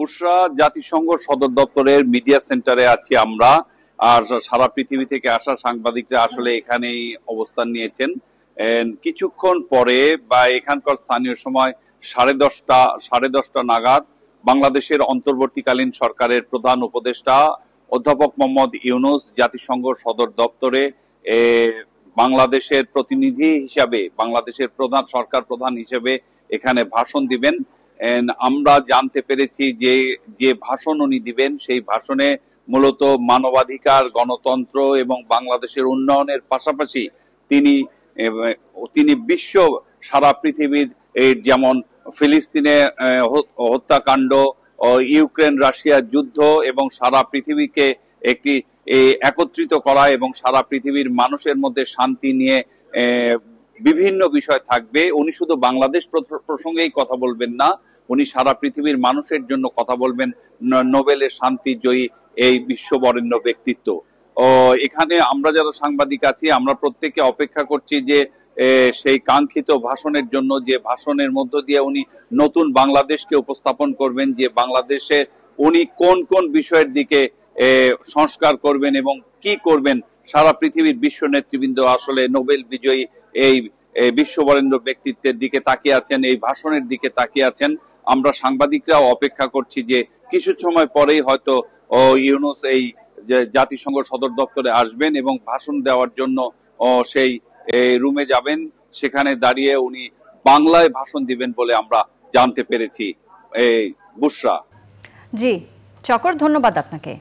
বুসরা জাতিসংঘ সদর দপ্তরের মিডিয়া সেন্টারে আছি আমরা আর সারা পৃথিবী থেকে আসা সাংবাদিকরা আসলে এখানেই অবস্থান নিয়েছেন কিছুক্ষণ পরে বা এখানকার স্থানীয় সময় সাড়ে দশটা সাড়ে দশটা নাগাদ বাংলাদেশের অন্তর্বর্তীকালীন সরকারের প্রধান উপদেষ্টা অধ্যাপক মোহাম্মদ ইউনুস জাতিসংঘ সদর দপ্তরে বাংলাদেশের প্রতিনিধি হিসাবে বাংলাদেশের প্রধান সরকার প্রধান হিসেবে এখানে ভাষণ দিবেন আমরা জানতে পেরেছি যে যে ভাষণ উনি দিবেন সেই ভাষণে মূলত মানবাধিকার গণতন্ত্র এবং বাংলাদেশের উন্নয়নের পাশাপাশি তিনি তিনি বিশ্ব সারা পৃথিবীর যেমন ফিলিস্তিনে হত্যাকাণ্ড ইউক্রেন রাশিয়ার যুদ্ধ এবং সারা পৃথিবীকে একটি একত্রিত করা এবং সারা পৃথিবীর মানুষের মধ্যে শান্তি নিয়ে বিভিন্ন বিষয় থাকবে উনি শুধু বাংলাদেশ প্রসঙ্গেই কথা বলবেন না উনি সারা পৃথিবীর মানুষের জন্য কথা বলবেন নোবেলের শান্তি জয়ী এই বিশ্ববরেণ্য ব্যক্তিত্ব এখানে আমরা যারা সাংবাদিক আছি আমরা প্রত্যেকে অপেক্ষা করছি যে সেই কাঙ্ক্ষিত ভাষণের জন্য যে ভাষণের মধ্য দিয়ে উনি নতুন বাংলাদেশকে উপস্থাপন করবেন যে বাংলাদেশে উনি কোন কোন বিষয়ের দিকে সংস্কার করবেন এবং কি করবেন সারা পৃথিবীর বিশ্ব নেতৃবৃন্দ আসলে নোবেল বিজয়ী এই বিশ্ব বরেন্দ্র ব্যক্তিত্বের দিকে তাকিয়ে আছেন এই ভাষণের দিকে তাকিয়ে আছেন আমরা সাংবাদিকরাও অপেক্ষা করছি যে কিছু সময় পরেই হয়তো ইউনুস এই জাতিসংঘ সদর দপ্তরে আসবেন এবং ভাষণ দেওয়ার জন্য সেই রুমে যাবেন সেখানে দাঁড়িয়ে উনি বাংলায় ভাষণ দিবেন বলে আমরা জানতে পেরেছি এই বুসরা জি চকর ধন্যবাদ আপনাকে